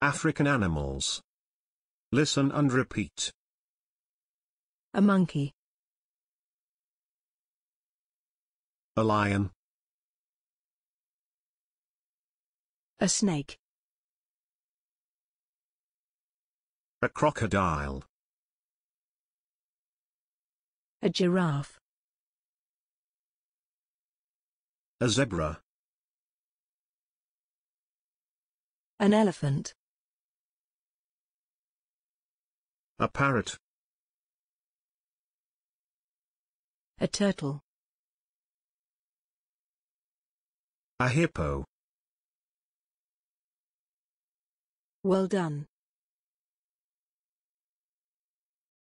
African animals. Listen and repeat. A monkey. A lion. A snake. A crocodile. A giraffe. A zebra. An elephant. A parrot. A turtle. A hippo. Well done.